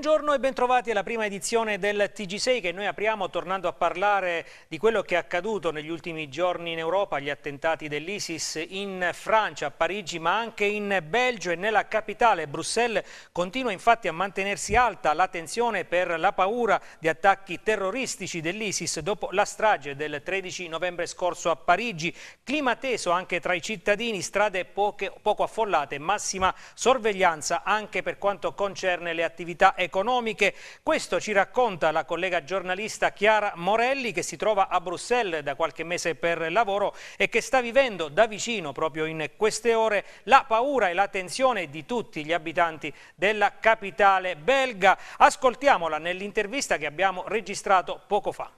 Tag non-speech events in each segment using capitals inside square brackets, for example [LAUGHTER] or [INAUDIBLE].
Buongiorno e bentrovati alla prima edizione del TG6 che noi apriamo tornando a parlare di quello che è accaduto negli ultimi giorni in Europa, gli attentati dell'ISIS in Francia, a Parigi ma anche in Belgio e nella capitale Bruxelles continua infatti a mantenersi alta la tensione per la paura di attacchi terroristici dell'ISIS dopo la strage del 13 novembre scorso a Parigi, clima teso anche tra i cittadini, strade poche, poco affollate, massima sorveglianza anche per quanto concerne le attività economiche economiche. Questo ci racconta la collega giornalista Chiara Morelli che si trova a Bruxelles da qualche mese per lavoro e che sta vivendo da vicino proprio in queste ore la paura e la tensione di tutti gli abitanti della capitale belga. Ascoltiamola nell'intervista che abbiamo registrato poco fa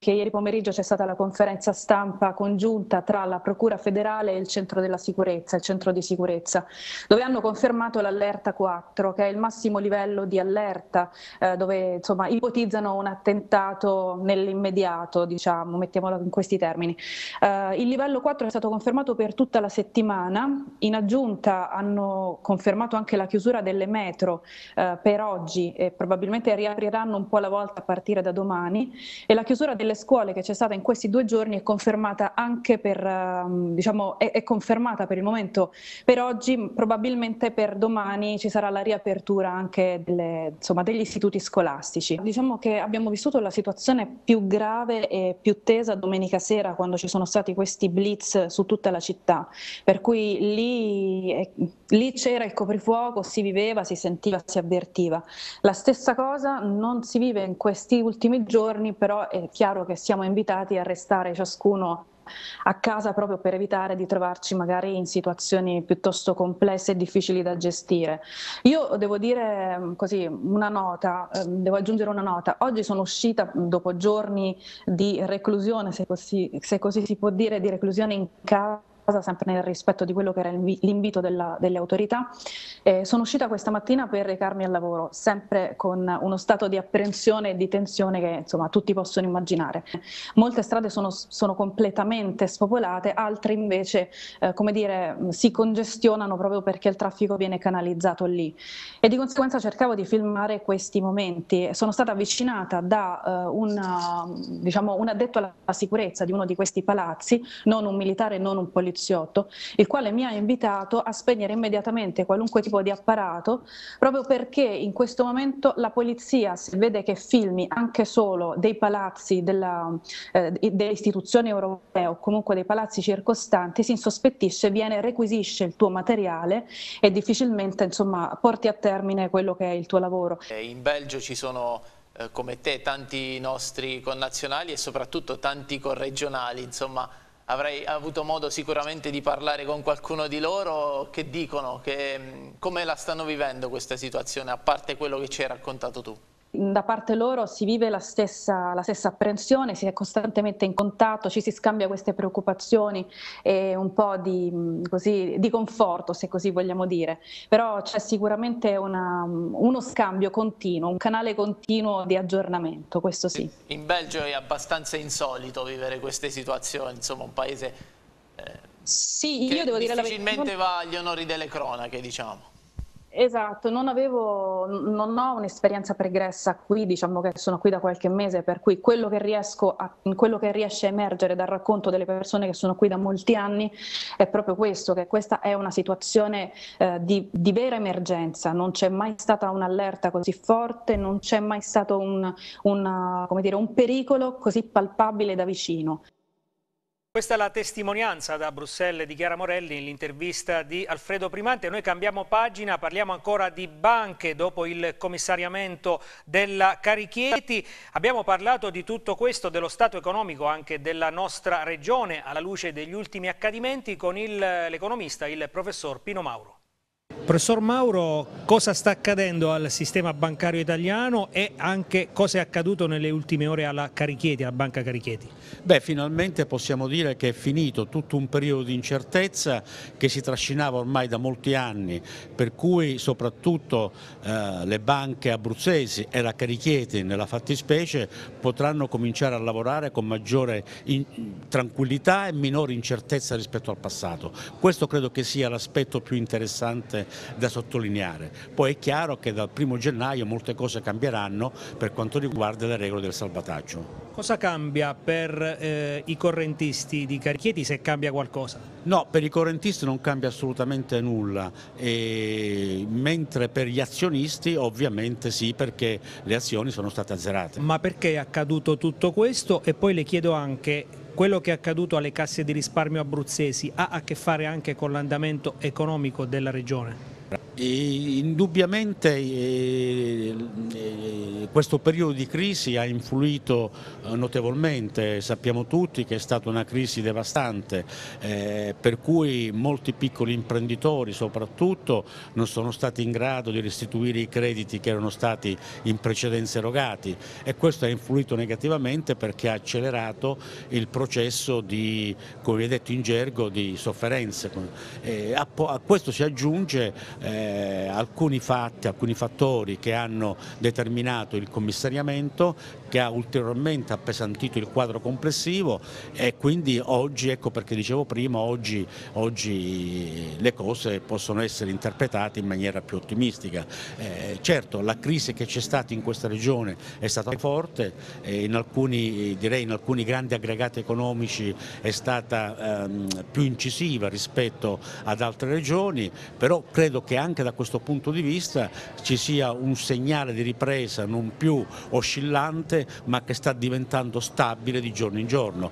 che ieri pomeriggio c'è stata la conferenza stampa congiunta tra la Procura federale e il Centro della Sicurezza, il Centro di Sicurezza, dove hanno confermato l'allerta 4, che è il massimo livello di allerta, eh, dove insomma, ipotizzano un attentato nell'immediato, diciamo, mettiamolo in questi termini. Eh, il livello 4 è stato confermato per tutta la settimana, in aggiunta hanno confermato anche la chiusura delle metro eh, per oggi e probabilmente riapriranno un po' alla volta a partire da domani e la chiusura delle nelle scuole che c'è stata in questi due giorni è confermata anche per, ehm, diciamo, è, è confermata per il momento per oggi, probabilmente per domani ci sarà la riapertura anche delle, insomma, degli istituti scolastici. Diciamo che abbiamo vissuto la situazione più grave e più tesa domenica sera quando ci sono stati questi blitz su tutta la città, per cui lì, eh, lì c'era il coprifuoco, si viveva, si sentiva, si avvertiva. La stessa cosa non si vive in questi ultimi giorni, però è chiaro chiaro che siamo invitati a restare ciascuno a casa proprio per evitare di trovarci magari in situazioni piuttosto complesse e difficili da gestire. Io devo dire mm, così una nota, ehm, devo aggiungere una nota. Oggi sono uscita mm, dopo giorni di reclusione, se così, se così si può dire, di reclusione in casa casa sempre nel rispetto di quello che era l'invito della, delle autorità. Eh, sono uscita questa mattina per recarmi al lavoro, sempre con uno stato di apprensione e di tensione che insomma tutti possono immaginare. Molte strade sono, sono completamente spopolate, altre invece eh, come dire, si congestionano proprio perché il traffico viene canalizzato lì. E di conseguenza cercavo di filmare questi momenti. Sono stata avvicinata da eh, una, diciamo, un addetto alla sicurezza di uno di questi palazzi, non un militare, non un poliziotto poliziotto, il quale mi ha invitato a spegnere immediatamente qualunque tipo di apparato, proprio perché in questo momento la polizia, se vede che filmi anche solo dei palazzi della, eh, delle istituzioni europee o comunque dei palazzi circostanti, si insospettisce, viene, requisisce il tuo materiale e difficilmente insomma, porti a termine quello che è il tuo lavoro. In Belgio ci sono eh, come te tanti nostri connazionali e soprattutto tanti corregionali, insomma avrai avuto modo sicuramente di parlare con qualcuno di loro, che dicono, che, mm, come la stanno vivendo questa situazione, a parte quello che ci hai raccontato tu? da parte loro si vive la stessa, la stessa, apprensione, si è costantemente in contatto, ci si scambia queste preoccupazioni e un po' di, così, di conforto, se così vogliamo dire. Però c'è sicuramente una, uno scambio continuo, un canale continuo di aggiornamento, questo sì. In Belgio è abbastanza insolito vivere queste situazioni, insomma un paese eh, sì, che devo difficilmente dire la... va agli onori delle cronache, diciamo. Esatto, non, avevo, non ho un'esperienza pregressa qui, diciamo che sono qui da qualche mese, per cui quello che, riesco a, quello che riesce a emergere dal racconto delle persone che sono qui da molti anni è proprio questo, che questa è una situazione eh, di, di, vera emergenza, non c'è mai stata un'allerta così forte, non c'è mai stato un, una, dire, un pericolo così palpabile da vicino. Questa è la testimonianza da Bruxelles di Chiara Morelli nell'intervista di Alfredo Primante. Noi cambiamo pagina, parliamo ancora di banche dopo il commissariamento della Carichieti. Abbiamo parlato di tutto questo, dello stato economico anche della nostra regione alla luce degli ultimi accadimenti con l'economista, il, il professor Pino Mauro. Professor Mauro, cosa sta accadendo al sistema bancario italiano e anche cosa è accaduto nelle ultime ore alla Carichieti, alla Banca Carichieti? Beh, finalmente possiamo dire che è finito tutto un periodo di incertezza che si trascinava ormai da molti anni, per cui soprattutto eh, le banche abruzzesi e la Carichieti nella fattispecie potranno cominciare a lavorare con maggiore tranquillità e minore incertezza rispetto al passato. Questo credo che sia l'aspetto più interessante da sottolineare. Poi è chiaro che dal primo gennaio molte cose cambieranno per quanto riguarda le regole del salvataggio. Cosa cambia per eh, i correntisti di Carichieti se cambia qualcosa? No, per i correntisti non cambia assolutamente nulla, e... mentre per gli azionisti ovviamente sì perché le azioni sono state azzerate. Ma perché è accaduto tutto questo? E poi le chiedo anche quello che è accaduto alle casse di risparmio abruzzesi ha a che fare anche con l'andamento economico della Regione? Eh, indubbiamente eh, eh, questo periodo di crisi ha influito notevolmente, sappiamo tutti che è stata una crisi devastante per cui molti piccoli imprenditori soprattutto non sono stati in grado di restituire i crediti che erano stati in precedenza erogati e questo ha influito negativamente perché ha accelerato il processo di, come detto in gergo, di sofferenze. a, a, questo si aggiunge eh, alcuni fatti, alcuni fattori che hanno determinato il commissariamento che ha ulteriormente appesantito il quadro complessivo e quindi oggi, ecco perché dicevo prima, oggi, oggi le cose possono essere interpretate in maniera più ottimistica. Eh, certo la crisi che c'è stata in questa regione è stata forte, eh, in, alcuni, direi, in alcuni grandi aggregati economici è stata ehm, più incisiva rispetto ad altre regioni, però credo che anche da questo punto di vista ci sia un segnale di ripresa non più oscillante ma che sta diventando stabile di giorno in giorno.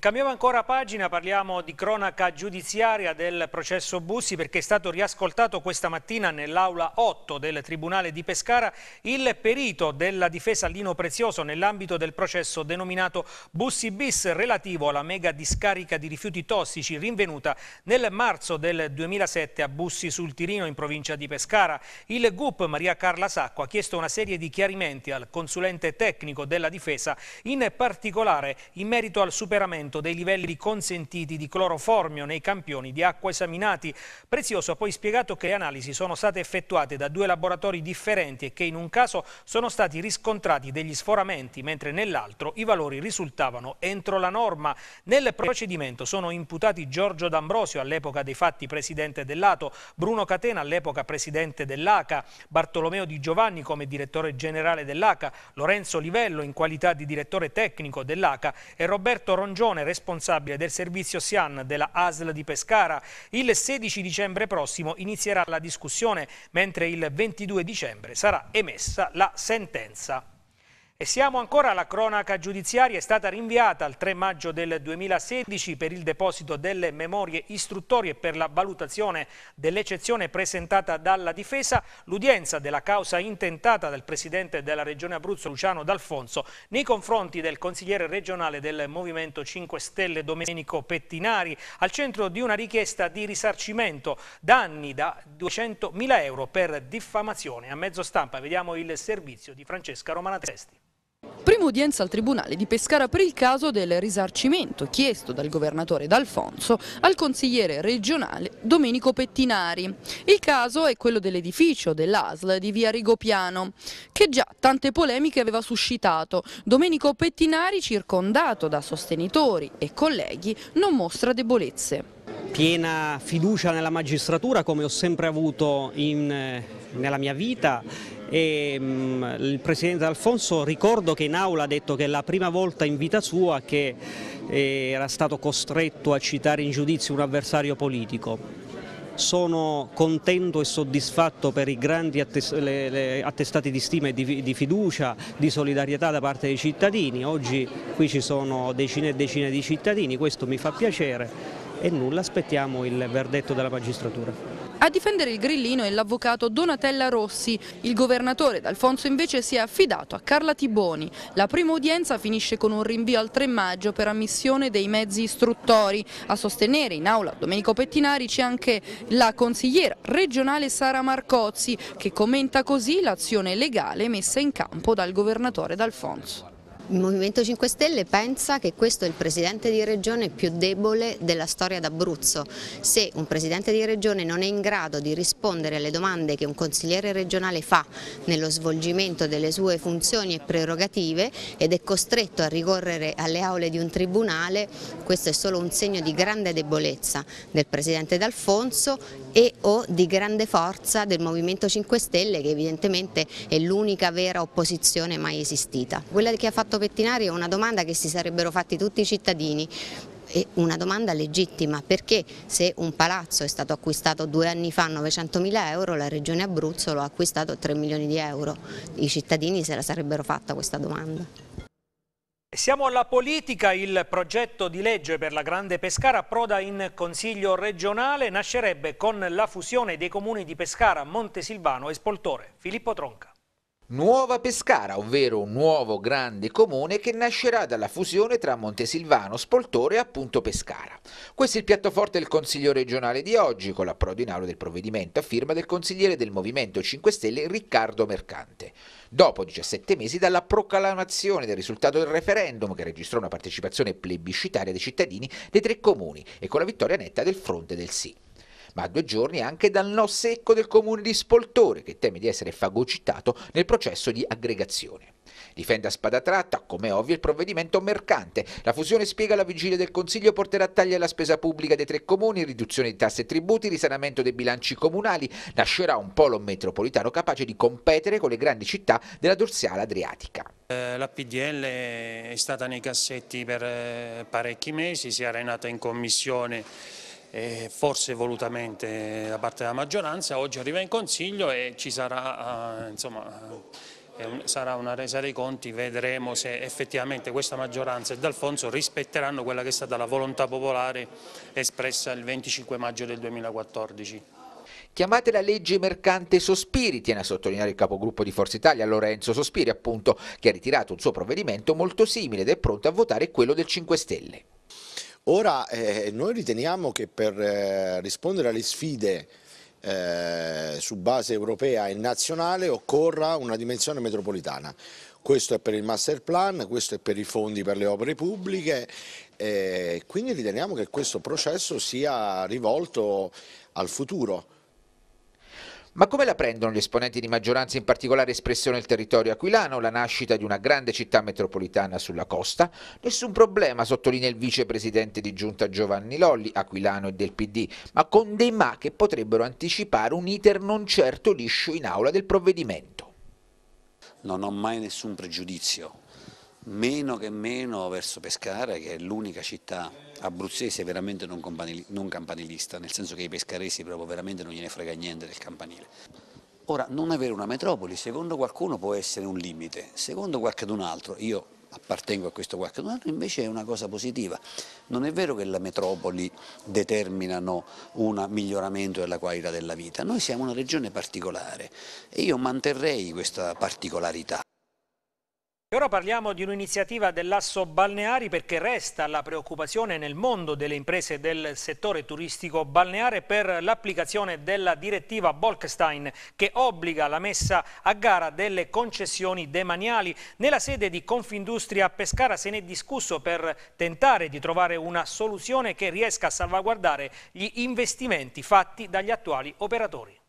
Cambiamo ancora pagina, parliamo di cronaca giudiziaria del processo Bussi perché è stato riascoltato questa mattina nell'aula 8 del Tribunale di Pescara il perito della difesa Lino Prezioso nell'ambito del processo denominato Bussi bis relativo alla mega discarica di rifiuti tossici rinvenuta nel marzo del 2007 a Bussi sul Tirino in provincia di Pescara. Il GUP Maria Carla Sacco ha chiesto una serie di chiarimenti al consulente tecnico della difesa, in particolare in merito al superamento aumento dei livelli consentiti di cloroformio nei campioni di acqua esaminati. Prezioso ha poi spiegato che le analisi sono state effettuate da due laboratori differenti e che in un caso sono stati riscontrati degli sforamenti, mentre nell'altro i valori risultavano entro la norma. Nel procedimento sono imputati Giorgio D'Ambrosio, all'epoca dei fatti presidente dell'Ato, Bruno Catena, all'epoca presidente dell'ACA, Bartolomeo Di Giovanni come direttore generale dell'ACA, Lorenzo Livello in qualità di direttore tecnico dell'ACA e Roberto Rongioni persone responsabile del servizio SIAN della ASL di Pescara. Il 16 dicembre prossimo inizierà la discussione, mentre il 22 dicembre sarà emessa la sentenza. E siamo ancora alla cronaca giudiziaria, è stata rinviata al 3 maggio del 2016 per il deposito delle memorie istruttorie per la valutazione dell'eccezione presentata dalla difesa, l'udienza della causa intentata dal Presidente della Regione Abruzzo Luciano D'Alfonso nei confronti del consigliere regionale del Movimento 5 Stelle Domenico Pettinari al centro di una richiesta di risarcimento danni da 200.000 euro per diffamazione a mezzo stampa. Vediamo il servizio di Francesca Romana Testi. Prima udienza al Tribunale di Pescara per il caso del risarcimento chiesto dal governatore D'Alfonso al consigliere regionale Domenico Pettinari. Il caso è quello dell'edificio dell'ASL di via Rigopiano, che già tante polemiche aveva suscitato. Domenico Pettinari, circondato da sostenitori e colleghi, non mostra debolezze piena fiducia nella magistratura come ho sempre avuto in, eh, nella mia vita e, um, il Presidente Alfonso ricordo che in aula ha detto che è la prima volta in vita sua che eh, era stato costretto a citare in giudizio un avversario politico. Sono contento e soddisfatto per i grandi attest le, le attestati di stima e di, di fiducia, di solidarietà da parte dei cittadini. Oggi qui ci sono decine e decine di cittadini, questo mi fa piacere e nulla, aspettiamo il verdetto della magistratura. A difendere il grillino è l'avvocato Donatella Rossi. Il governatore D'Alfonso invece si è affidato a Carla Tiboni. La prima udienza finisce con un rinvio al 3 maggio per ammissione dei mezzi istruttori. A sostenere in aula Domenico Pettinari c'è anche la consigliera regionale Sara Marcozzi che commenta così l'azione legale messa in campo dal governatore D'Alfonso. Il Movimento 5 Stelle pensa che questo è il presidente di regione più debole della storia d'Abruzzo. Se un presidente di regione non è in grado di rispondere alle domande che un consigliere regionale fa nello svolgimento delle sue funzioni e prerogative ed è costretto a ricorrere alle aule di un tribunale, questo è solo un segno di grande debolezza del presidente D'Alfonso e o di grande forza del Movimento 5 Stelle che evidentemente è l'unica vera opposizione mai esistita. Quella che ha fatto Pettinari è una domanda che si sarebbero fatti tutti i cittadini è una domanda legittima perché se un palazzo è stato acquistato due anni fa a 900 mila euro la regione Abruzzo lo ha acquistato 3 milioni di euro, i cittadini se la sarebbero fatta questa domanda. Siamo alla politica, il progetto di legge per la Grande Pescara approda in Consiglio regionale, nascerebbe con la fusione dei comuni di Pescara, Montesilvano e Spoltore. Filippo Tronca. Nuova Pescara, ovvero un nuovo grande comune che nascerà dalla fusione tra Montesilvano, Spoltore e appunto Pescara. Questo è il piatto forte del Consiglio regionale di oggi, con l'approdo in aula del provvedimento a firma del consigliere del Movimento 5 Stelle Riccardo Mercante. Dopo 17 mesi dalla proclamazione del risultato del referendum, che registrò una partecipazione plebiscitaria dei cittadini dei tre comuni e con la vittoria netta del fronte del sì ma a due giorni anche dal no secco del comune di Spoltore, che teme di essere fagocitato nel processo di aggregazione. Difende a spada tratta, come ovvio, il provvedimento mercante. La fusione, spiega la vigilia del Consiglio, porterà tagli alla spesa pubblica dei tre comuni, riduzione di tasse e tributi, risanamento dei bilanci comunali. Nascerà un polo metropolitano capace di competere con le grandi città della dorsale adriatica. Eh, la PDL è stata nei cassetti per eh, parecchi mesi, si è arenata in commissione forse volutamente da parte della maggioranza, oggi arriva in Consiglio e ci sarà, eh, insomma, eh, sarà una resa dei conti, vedremo se effettivamente questa maggioranza e D'Alfonso rispetteranno quella che è stata la volontà popolare espressa il 25 maggio del 2014. Chiamate la legge mercante Sospiri, tiene a sottolineare il capogruppo di Forza Italia Lorenzo Sospiri appunto, che ha ritirato un suo provvedimento molto simile ed è pronto a votare quello del 5 Stelle. Ora eh, noi riteniamo che per eh, rispondere alle sfide eh, su base europea e nazionale occorra una dimensione metropolitana. Questo è per il master plan, questo è per i fondi per le opere pubbliche, eh, quindi riteniamo che questo processo sia rivolto al futuro. Ma come la prendono gli esponenti di maggioranza, in particolare espressione del territorio aquilano, la nascita di una grande città metropolitana sulla costa? Nessun problema, sottolinea il vicepresidente di giunta Giovanni Lolli, aquilano e del PD, ma con dei ma che potrebbero anticipare un iter non certo liscio in aula del provvedimento. Non ho mai nessun pregiudizio meno che meno verso Pescara che è l'unica città abruzzese veramente non, non campanilista, nel senso che i pescaresi proprio veramente non gliene frega niente del campanile. Ora, non avere una metropoli secondo qualcuno può essere un limite, secondo qualcun altro, io appartengo a questo qualcun altro, invece è una cosa positiva. Non è vero che le metropoli determinano un miglioramento della qualità della vita, noi siamo una regione particolare e io manterrei questa particolarità. E ora parliamo di un'iniziativa dell'asso balneari perché resta la preoccupazione nel mondo delle imprese del settore turistico balneare per l'applicazione della direttiva Bolkestein che obbliga la messa a gara delle concessioni demaniali. Nella sede di Confindustria a Pescara se ne è discusso per tentare di trovare una soluzione che riesca a salvaguardare gli investimenti fatti dagli attuali operatori.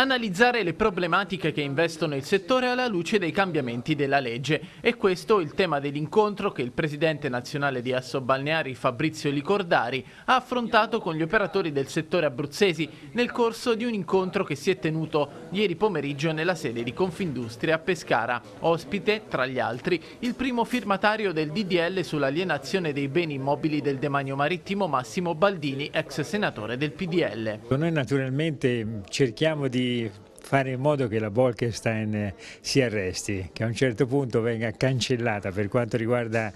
Analizzare le problematiche che investono il settore alla luce dei cambiamenti della legge. E questo è il tema dell'incontro che il presidente nazionale di Asso Balneari, Fabrizio Licordari ha affrontato con gli operatori del settore abruzzesi nel corso di un incontro che si è tenuto ieri pomeriggio nella sede di Confindustria a Pescara. Ospite, tra gli altri, il primo firmatario del DDL sull'alienazione dei beni immobili del demanio marittimo Massimo Baldini, ex senatore del PDL. Noi naturalmente cerchiamo di di fare in modo che la Bolkestein si arresti, che a un certo punto venga cancellata per quanto riguarda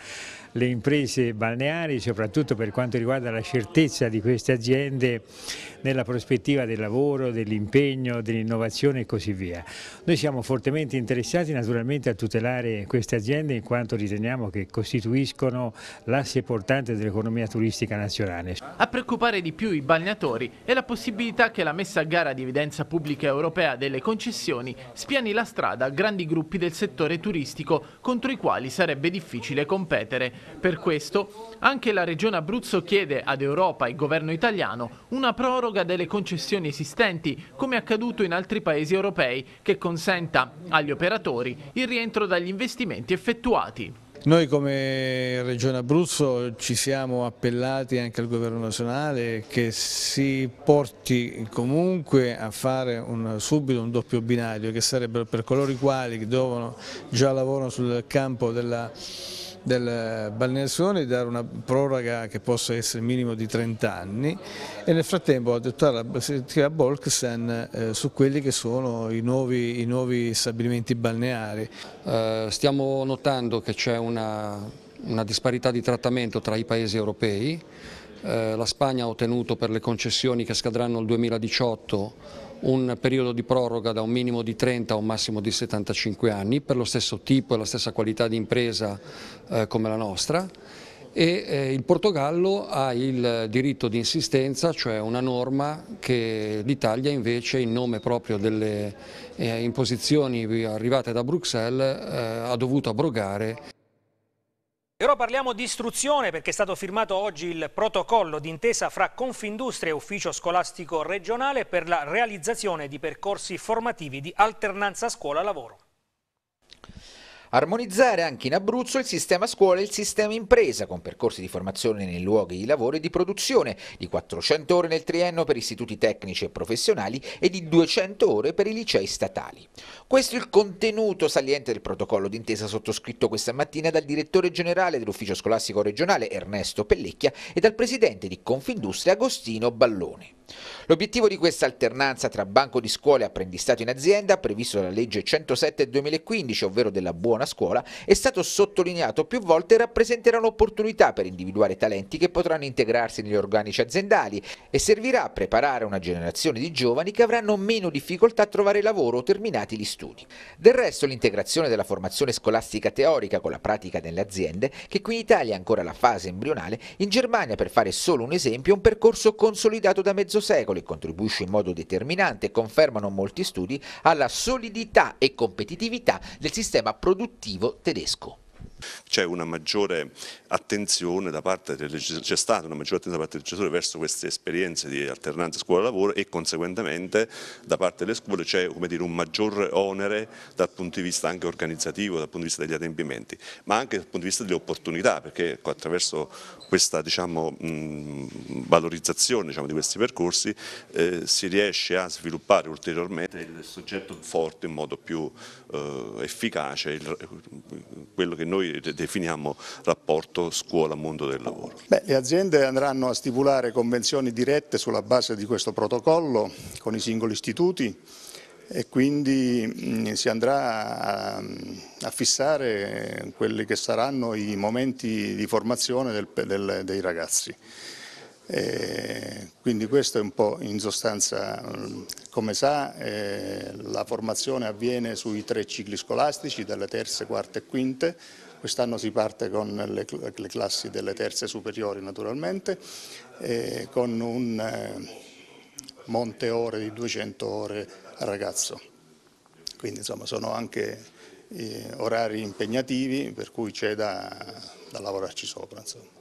le imprese balneari, soprattutto per quanto riguarda la certezza di queste aziende nella prospettiva del lavoro, dell'impegno, dell'innovazione e così via. Noi siamo fortemente interessati naturalmente a tutelare queste aziende in quanto riteniamo che costituiscono l'asse portante dell'economia turistica nazionale. A preoccupare di più i balneatori è la possibilità che la messa a gara di evidenza pubblica europea delle concessioni spiani la strada a grandi gruppi del settore turistico contro i quali sarebbe difficile competere. Per questo anche la Regione Abruzzo chiede ad Europa e governo italiano una proroga delle concessioni esistenti, come accaduto in altri paesi europei, che consenta agli operatori il rientro dagli investimenti effettuati. Noi come Regione Abruzzo ci siamo appellati anche al Governo nazionale che si porti comunque a fare un, subito un doppio binario che sarebbero per coloro i quali che già lavorano sul campo della del balneazione di dare una proroga che possa essere minimo di 30 anni e nel frattempo adottare la direttiva Bolksen eh, su quelli che sono i nuovi, i nuovi stabilimenti balneari. Eh, stiamo notando che c'è una, una disparità di trattamento tra i paesi europei, eh, la Spagna ha ottenuto per le concessioni che scadranno il 2018 un periodo di proroga da un minimo di 30 a un massimo di 75 anni per lo stesso tipo e la stessa qualità di impresa eh, come la nostra e eh, il Portogallo ha il diritto di insistenza, cioè una norma che l'Italia invece in nome proprio delle eh, imposizioni arrivate da Bruxelles eh, ha dovuto abrogare. E ora parliamo di istruzione perché è stato firmato oggi il protocollo d'intesa fra Confindustria e Ufficio Scolastico Regionale per la realizzazione di percorsi formativi di alternanza scuola-lavoro. Armonizzare anche in Abruzzo il sistema scuola e il sistema impresa, con percorsi di formazione nei luoghi di lavoro e di produzione, di 400 ore nel triennio per istituti tecnici e professionali e di 200 ore per i licei statali. Questo è il contenuto saliente del protocollo d'intesa sottoscritto questa mattina dal direttore generale dell'ufficio scolastico regionale Ernesto Pellecchia e dal presidente di Confindustria Agostino Ballone. L'obiettivo di questa alternanza tra banco di scuola e apprendistato in azienda, previsto dalla legge 107 del 2015, ovvero della buona scuola, è stato sottolineato più volte e rappresenterà un'opportunità per individuare talenti che potranno integrarsi negli organici aziendali e servirà a preparare una generazione di giovani che avranno meno difficoltà a trovare lavoro o terminati gli studi. Del resto l'integrazione della formazione scolastica teorica con la pratica delle aziende, che qui in Italia è ancora la fase embrionale, in Germania, per fare solo un esempio, è un percorso consolidato da mezzo mezzo secolo e contribuisce in modo determinante, confermano molti studi, alla solidità e competitività del sistema produttivo tedesco. C'è una maggiore attenzione da parte del c'è stata una maggiore attenzione da parte del legislatore verso queste esperienze di alternanza scuola-lavoro e conseguentemente da parte delle scuole c'è un maggior onere dal punto di vista anche organizzativo, dal punto di vista degli adempimenti, ma anche dal punto di vista delle opportunità, perché ecco, attraverso questa diciamo, mh, valorizzazione diciamo, di questi percorsi eh, si riesce a sviluppare ulteriormente il soggetto forte in modo più eh, efficace, il, quello che noi noi definiamo rapporto scuola-mondo del lavoro. Beh, le aziende andranno a stipulare convenzioni dirette sulla base di questo protocollo con i singoli istituti e quindi mm, si andrà a, fissare quelli che saranno i momenti di formazione del, del, dei ragazzi. E quindi questo è un po' in sostanza, mm, come sa, eh, la formazione avviene sui tre cicli scolastici, dalle terze, quarte e quinte, Quest'anno si parte con le, le, classi delle terze superiori naturalmente, eh, con un eh, monte ore di 200 ore a ragazzo. Quindi insomma sono anche eh, orari impegnativi per cui c'è da, da lavorarci sopra. Insomma.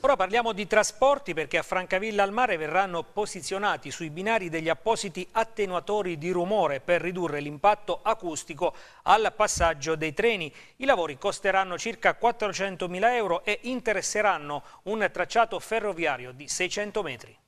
Ora parliamo di trasporti perché a Francavilla al Mare verranno posizionati sui binari degli appositi attenuatori di rumore per ridurre l'impatto acustico al passaggio dei treni. I lavori costeranno circa 400.000 euro e interesseranno un tracciato ferroviario di 600 metri.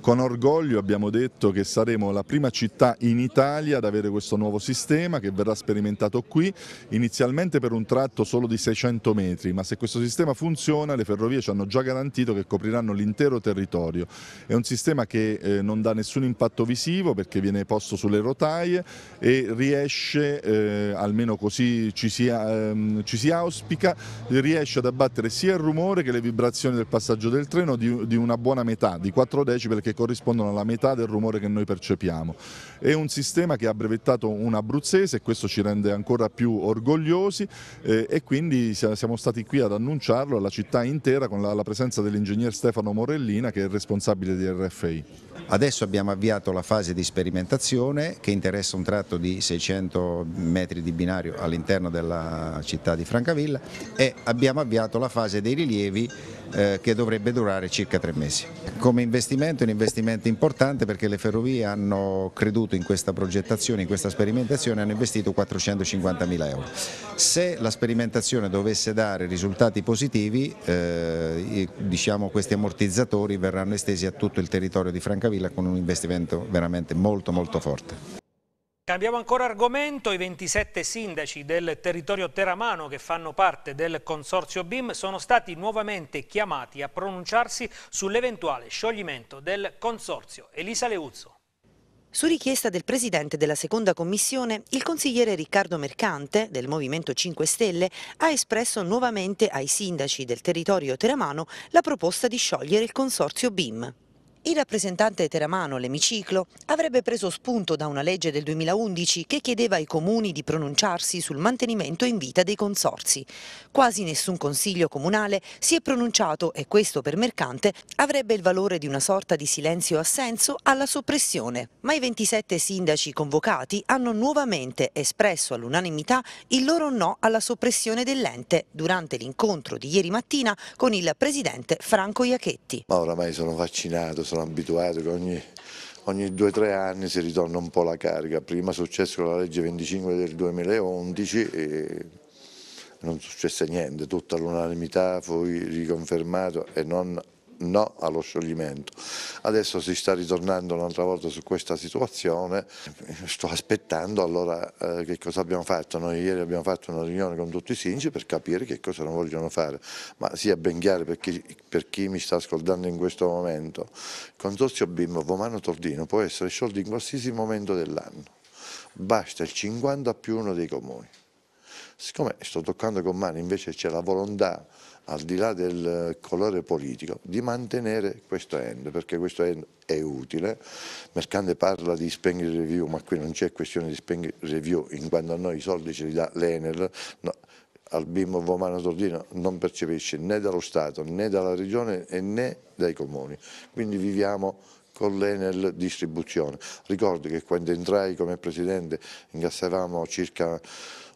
Con orgoglio abbiamo detto che saremo la prima città in Italia ad avere questo nuovo sistema che verrà sperimentato qui, inizialmente per un tratto solo di 600 metri, ma se questo sistema funziona le ferrovie ci hanno già garantito che copriranno l'intero territorio. È un sistema che eh, non dà nessun impatto visivo perché viene posto sulle rotaie e riesce, eh, almeno così ci si, ehm, ci si, auspica, riesce ad abbattere sia il rumore che le vibrazioni del passaggio del treno di, di una buona metà, di 4 decibel perché corrispondono alla metà del rumore che noi percepiamo. È un sistema che ha brevettato un abruzzese e questo ci rende ancora più orgogliosi eh, e quindi siamo stati qui ad annunciarlo alla città intera con la, la presenza dell'ingegner Stefano Morellina che è il responsabile di RFI. Adesso abbiamo avviato la fase di sperimentazione che interessa un tratto di 600 metri di binario all'interno della città di Francavilla e abbiamo avviato la fase dei rilievi eh, che dovrebbe durare circa tre mesi. Come investimento è un investimento importante perché le ferrovie hanno creduto in questa progettazione, in questa sperimentazione, hanno investito 450 mila euro. Se la sperimentazione dovesse dare risultati positivi, eh, diciamo questi ammortizzatori verranno estesi a tutto il territorio di Francavilla con un investimento veramente molto molto forte. Cambiamo ancora argomento, i 27 sindaci del territorio teramano che fanno parte del consorzio BIM sono stati nuovamente chiamati a pronunciarsi sull'eventuale scioglimento del consorzio. Elisa Leuzzo. Su richiesta del presidente della seconda commissione, il consigliere Riccardo Mercante del Movimento 5 Stelle ha espresso nuovamente ai sindaci del territorio teramano la proposta di sciogliere il consorzio BIM. Il rappresentante teramano, l'emiciclo, avrebbe preso spunto da una legge del 2011 che chiedeva ai comuni di pronunciarsi sul mantenimento in vita dei consorsi. Quasi nessun consiglio comunale si è pronunciato e questo per Mercante avrebbe il valore di una sorta di silenzio assenso alla soppressione. Ma i 27 sindaci convocati hanno nuovamente espresso all'unanimità il loro no alla soppressione dell'ente durante l'incontro di ieri mattina con il presidente Franco Iachetti. Ma oramai sono vaccinato, sono sono abituato che ogni, ogni 2-3 anni si ritorna un po' la carica. Prima è successo con la legge 25 del 2011 e non successe niente, tutta l'unanimità fu riconfermato e non no allo scioglimento. Adesso si sta ritornando un'altra volta su questa situazione, sto aspettando allora eh, che cosa abbiamo fatto. Noi ieri abbiamo fatto una riunione con tutti i sindaci per capire che cosa non vogliono fare, ma sia ben chiaro per chi, per chi mi sta ascoltando in questo momento, il consorzio bimbo Vomano-Tordino può essere sciolto in qualsiasi momento dell'anno, basta il 50 più uno dei comuni. Siccome sto toccando con mano invece c'è la volontà al di là del colore politico, di mantenere questo end, perché questo end è utile. Mercante parla di spending review, ma qui non c'è questione di spending review, in quanto a noi i soldi ce li dà l'Enel, no, al bimbo Vomano Tordino non percepisce né dallo Stato, né dalla Regione né dai comuni. Quindi viviamo con l'Enel distribuzione. Ricordo che quando entrai come presidente incassavamo circa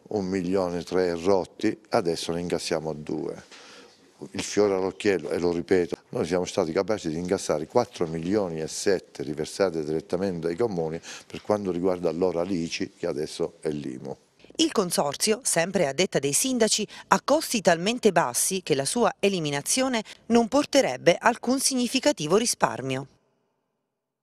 un milione e tre rotti, adesso ne incassiamo due il fiore all'occhiello, e lo ripeto, noi siamo stati capaci di ingassare 4 milioni e 7 riversate direttamente dai comuni per quanto riguarda l'ora l'ICI che adesso è l'Imo. Il consorzio, sempre a detta dei sindaci, ha costi talmente bassi che la sua eliminazione non porterebbe alcun significativo risparmio.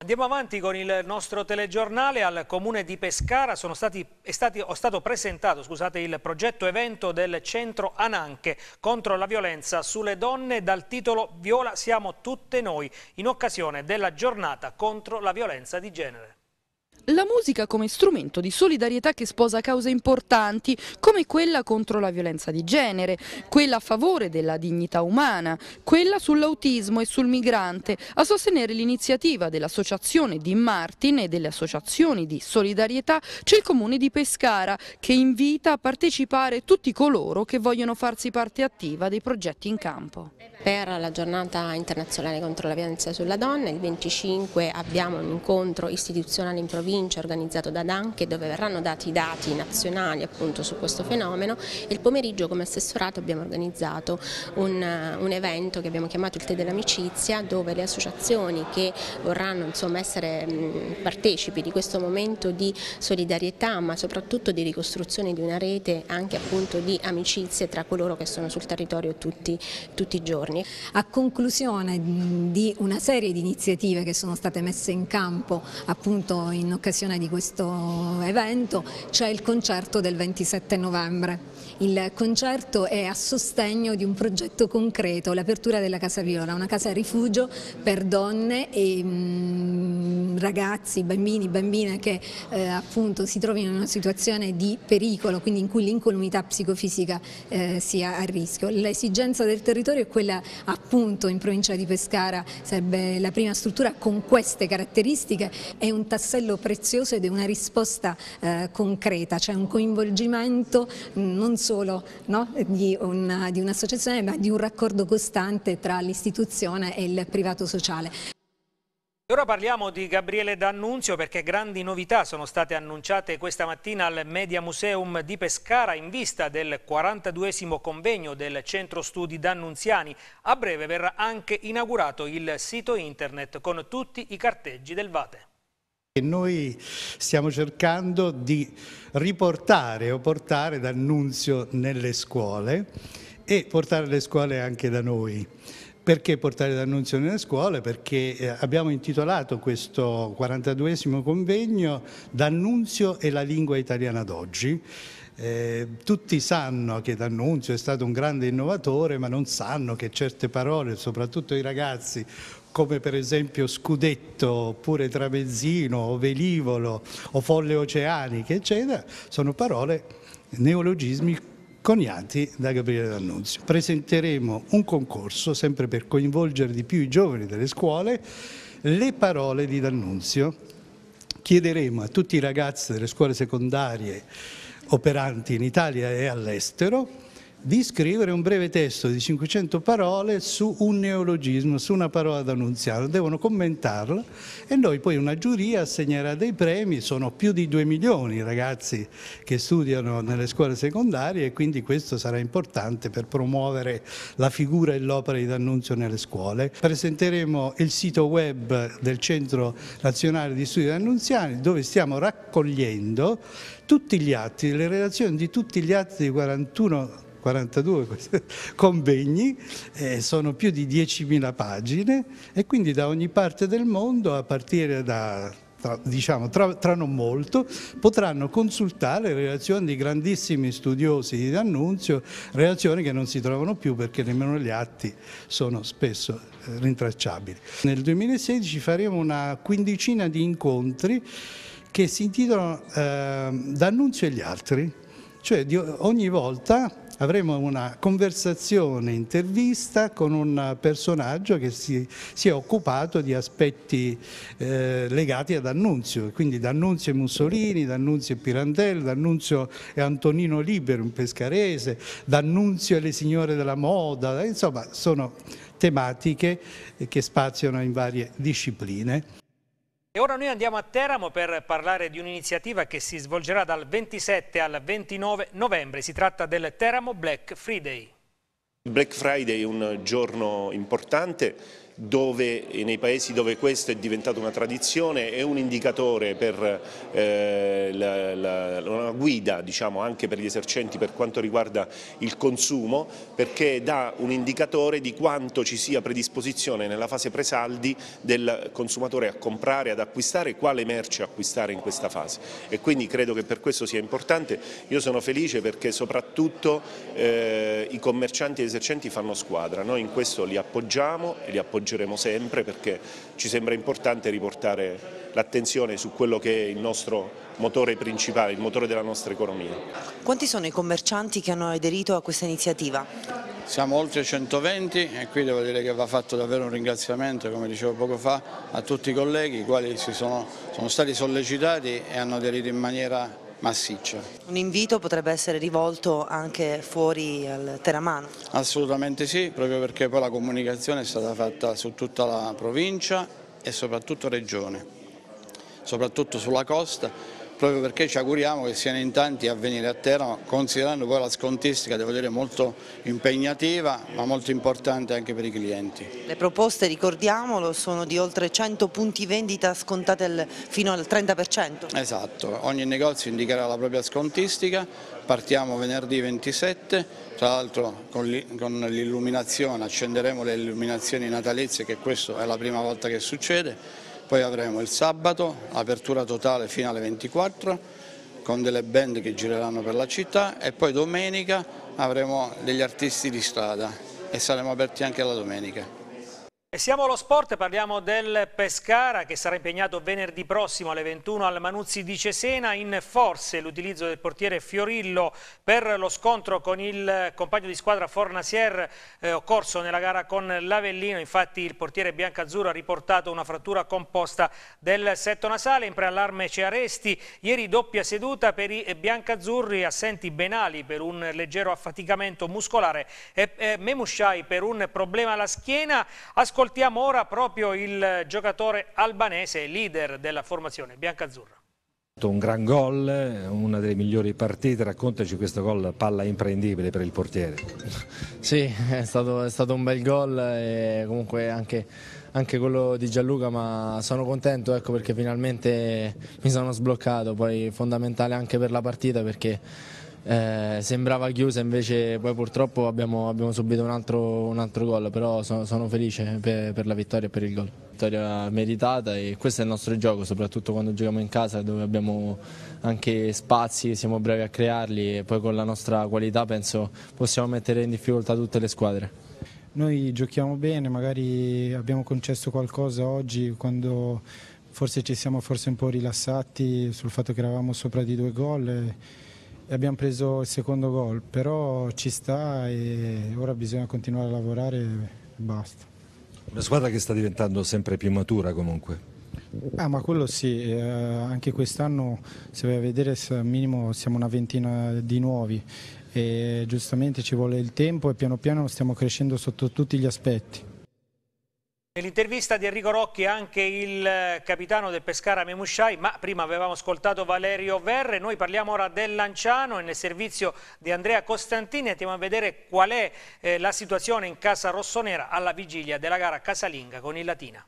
Andiamo avanti con il nostro telegiornale al comune di Pescara, stati, è, stati, è stato presentato scusate, il progetto evento del centro Ananche contro la violenza sulle donne dal titolo Viola siamo tutte noi in occasione della giornata contro la violenza di genere. La musica come strumento di solidarietà che sposa cause importanti, come quella contro la violenza di genere, quella a favore della dignità umana, quella sull'autismo e sul migrante, a sostenere l'iniziativa dell'associazione di Martin e delle associazioni di solidarietà c'è il comune di Pescara che invita a partecipare tutti coloro che vogliono farsi parte attiva dei progetti in campo. Per la giornata internazionale contro la violenza sulla donna, il 25 abbiamo un incontro istituzionale in provincia organizzato da Danche dove verranno dati i dati nazionali appunto su questo fenomeno e il pomeriggio come assessorato abbiamo organizzato un, eh, un evento che abbiamo chiamato il Tè dell'amicizia dove le associazioni che vorranno insomma, essere mh, partecipi di questo momento di solidarietà ma soprattutto di ricostruzione di una rete anche appunto di amicizie tra coloro che sono sul territorio tutti, tutti i giorni. A conclusione di una serie di iniziative che sono state messe in campo appunto in occasione di questo evento c'è il concerto del 27 novembre. Il concerto è a sostegno di un progetto concreto, l'apertura della Casa Viola, una casa rifugio per donne e mh, mm, ragazzi, bambini, bambine che eh, appunto si trovino in una situazione di pericolo, quindi in cui l'incolumità psicofisica eh, sia a rischio. L'esigenza del territorio è quella appunto in provincia di Pescara, sarebbe la prima struttura con queste caratteristiche, è un tassello prezioso ed è una risposta eh, concreta, cioè un coinvolgimento mm, non solo solo no, di un'associazione un ma di un raccordo costante tra l'istituzione e il privato sociale. Ora parliamo di Gabriele D'Annunzio perché grandi novità sono state annunciate questa mattina al Media Museum di Pescara in vista del 42 convegno del Centro Studi D'Annunziani. A breve verrà anche inaugurato il sito internet con tutti i carteggi del Vate. E noi stiamo cercando di riportare o portare d'annunzio nelle scuole e portare le scuole anche da noi. Perché portare d'annunzio nelle scuole? Perché eh, abbiamo intitolato questo 42 convegno D'annunzio e la lingua italiana d'oggi. Eh, tutti sanno che D'Annunzio è stato un grande innovatore, ma non sanno che certe parole, soprattutto i ragazzi, come per esempio Scudetto oppure Tramezzino o Velivolo o Folle Oceaniche eccetera, sono parole, neologismi coniati da Gabriele D'Annunzio. Presenteremo un concorso sempre per coinvolgere di più i giovani delle scuole, le parole di D'Annunzio. Chiederemo a tutti i ragazzi delle scuole secondarie operanti in Italia e all'estero di scrivere un breve testo di 500 parole su un neologismo, su una parola da annunziare, devono commentarla e noi poi una giuria assegnerà dei premi, sono più di 2 milioni i ragazzi che studiano nelle scuole secondarie e quindi questo sarà importante per promuovere la figura e l'opera di D'Annunzio nelle scuole. Presenteremo il sito web del Centro Nazionale di Studi D'Annunziani dove stiamo raccogliendo tutti gli atti, le relazioni di tutti gli atti di 41 42 [LAUGHS] convegni, eh, sono più di 10.000 pagine e quindi da ogni parte del mondo, a partire da tra, diciamo, tra, tra, non molto, potranno consultare relazioni di grandissimi studiosi di D'Annunzio, relazioni che non si trovano più perché nemmeno gli atti sono spesso eh, rintracciabili. Nel 2016 faremo una quindicina di incontri che si intitolano eh, D'Annunzio e gli altri, cioè di, ogni volta avremo una conversazione, intervista con un personaggio che si, si è occupato di aspetti eh, legati ad Annunzio, quindi D'Annunzio e Mussolini, D'Annunzio e Pirandello, D'Annunzio e Antonino Libero, un pescarese, D'Annunzio e le signore della moda, insomma sono tematiche che spaziano in varie discipline. E ora noi andiamo a Teramo per parlare di un'iniziativa che si svolgerà dal 27 al 29 novembre. Si tratta del Teramo Black Friday. Black Friday è un giorno importante dove, nei paesi dove questo è diventato una tradizione è un indicatore per eh, la, la, una guida diciamo, anche per gli esercenti per quanto riguarda il consumo perché dà un indicatore di quanto ci sia predisposizione nella fase presaldi del consumatore a comprare, ad acquistare, quale merce acquistare in questa fase e quindi credo che per questo sia importante, io sono felice perché soprattutto eh, i commercianti e gli esercenti fanno squadra, noi in questo li appoggiamo e li appoggiamo coinvolgeremo sempre perché ci sembra importante riportare l'attenzione su quello che è il nostro motore principale, il motore della nostra economia. Quanti sono i commercianti che hanno aderito a questa iniziativa? Siamo oltre 120 e qui devo dire che va fatto davvero un ringraziamento, come dicevo poco fa, a tutti i colleghi i quali sono, sono stati sollecitati e hanno aderito in maniera massiccia. Un invito potrebbe essere rivolto anche fuori al Teramano? Assolutamente sì, proprio perché poi la comunicazione è stata fatta su tutta la provincia e soprattutto regione, soprattutto sulla costa proprio perché ci auguriamo che siano in tanti a venire a Teramo, considerando poi la scontistica, devo dire, molto impegnativa, ma molto importante anche per i clienti. Le proposte, ricordiamolo, sono di oltre 100 punti vendita scontate fino al 30%. Esatto, ogni negozio indicherà la propria scontistica, partiamo venerdì 27, tra l'altro con l'illuminazione, accenderemo le illuminazioni natalizie che questa è la prima volta che succede, poi avremo il sabato, apertura totale fino alle 24 con delle band che gireranno per la città e poi domenica avremo degli artisti di strada e saremo aperti anche la domenica. E siamo allo sport, parliamo del Pescara che sarà impegnato venerdì prossimo alle 21 al Manuzzi di Cesena in forse l'utilizzo del portiere Fiorillo per lo scontro con il compagno di squadra Fornasier eh, occorso nella gara con l'Avellino, infatti il portiere Biancazzurro ha riportato una frattura composta del setto nasale, in preallarme Cearesti, ieri doppia seduta per i Biancazzurri assenti Benali per un leggero affaticamento muscolare e eh, Memushai per un problema alla schiena, Ascol ascoltiamo ora proprio il giocatore albanese, leader della formazione biancazzurra. Un gran gol, una delle migliori partite, raccontaci questo gol, palla imprendibile per il portiere. [LAUGHS] Sì, è stato, è stato un bel gol e comunque anche, anche, quello di Gianluca, ma sono contento ecco, perché finalmente mi sono sbloccato, poi fondamentale anche per la partita perché eh, sembrava chiusa invece poi purtroppo abbiamo, abbiamo subito un altro, un altro gol, però sono, sono felice per, per, la vittoria e per il gol. Vittoria meritata e questo è il nostro gioco, soprattutto quando giochiamo in casa dove abbiamo anche spazi, siamo bravi a crearli e poi con la nostra qualità penso possiamo mettere in difficoltà tutte le squadre. Noi giochiamo bene, magari abbiamo concesso qualcosa oggi quando forse ci siamo forse un po' rilassati sul fatto che eravamo sopra di due gol. E e abbiamo preso il secondo gol, però ci sta e ora bisogna continuare a lavorare e basta. Una squadra che sta diventando sempre più matura comunque. Ah, ma quello sì, eh, anche quest'anno se vai a vedere al minimo siamo una ventina di nuovi e giustamente ci vuole il tempo e piano piano stiamo crescendo sotto tutti gli aspetti. Nell'intervista di Enrico Rocchi anche il eh, capitano del Pescara Memusciai, ma prima avevamo ascoltato Valerio Verre, noi parliamo ora del Lanciano e nel servizio di Andrea Costantini andiamo a vedere qual è eh, la situazione in casa rossonera alla vigilia della gara casalinga con il Latina.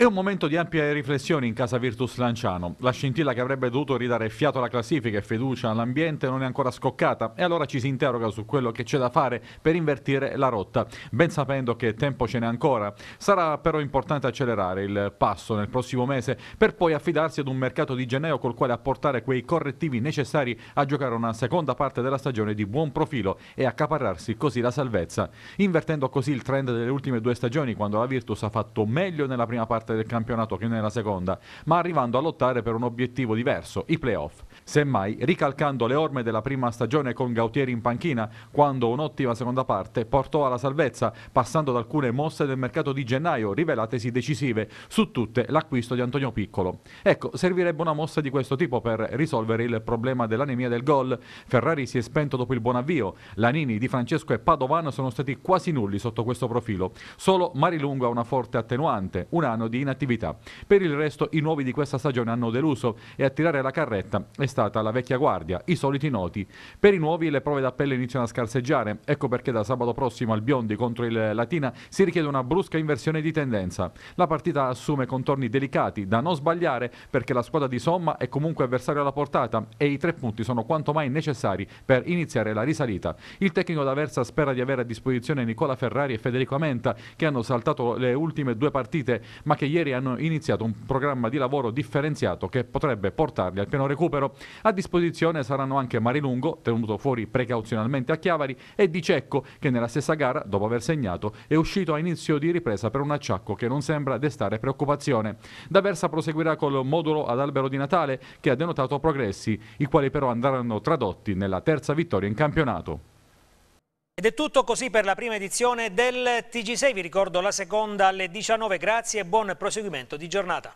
È un momento di ampie riflessioni in casa Virtus Lanciano. La scintilla che avrebbe dovuto ridare fiato alla classifica e fiducia all'ambiente non è ancora scoccata e allora ci si interroga su quello che c'è da fare per invertire la rotta, ben sapendo che tempo ce n'è ancora. Sarà però importante accelerare il passo nel prossimo mese per poi affidarsi ad un mercato di gennaio col quale apportare quei correttivi necessari a giocare una seconda parte della stagione di buon profilo e accaparrarsi così la salvezza, invertendo così il trend delle ultime due stagioni quando la Virtus ha fatto meglio nella prima parte parte del campionato che nella seconda, ma arrivando a lottare per un obiettivo diverso, i playoff semmai ricalcando le orme della prima stagione con Gautieri in panchina, quando un'ottima seconda parte portò alla salvezza, passando ad alcune mosse del mercato di gennaio rivelatesi decisive, su tutte l'acquisto di Antonio Piccolo. Ecco, servirebbe una mossa di questo tipo per risolvere il problema dell'anemia del gol. Ferrari si è spento dopo il buon avvio, Lanini, Di Francesco e Padovan sono stati quasi nulli sotto questo profilo, solo Marilungo ha una forte attenuante, un anno di inattività. Per il resto i nuovi di questa stagione hanno deluso e a tirare la carretta è stato stata la vecchia guardia, i soliti noti. Per i nuovi le prove d'appello iniziano a scarseggiare, ecco perché da sabato prossimo al Biondi contro il Latina si richiede una brusca inversione di tendenza. La partita assume contorni delicati da non sbagliare perché la squadra di Somma è comunque avversario alla portata e i tre punti sono quanto mai necessari per iniziare la risalita. Il tecnico d'Aversa spera di avere a disposizione Nicola Ferrari e Federico Amenta che hanno saltato le ultime due partite ma che ieri hanno iniziato un programma di lavoro differenziato che potrebbe portarli al pieno recupero. A disposizione saranno anche Marilungo, tenuto fuori precauzionalmente a Chiavari, e Di Cecco, che nella stessa gara, dopo aver segnato, è uscito a inizio di ripresa per un acciacco che non sembra destare preoccupazione. Da Versa proseguirà col modulo ad albero di Natale, che ha denotato progressi, i quali però andranno tradotti nella terza vittoria in campionato. Ed è tutto così per la prima edizione del TG6, vi ricordo la seconda alle 19, grazie e buon proseguimento di giornata.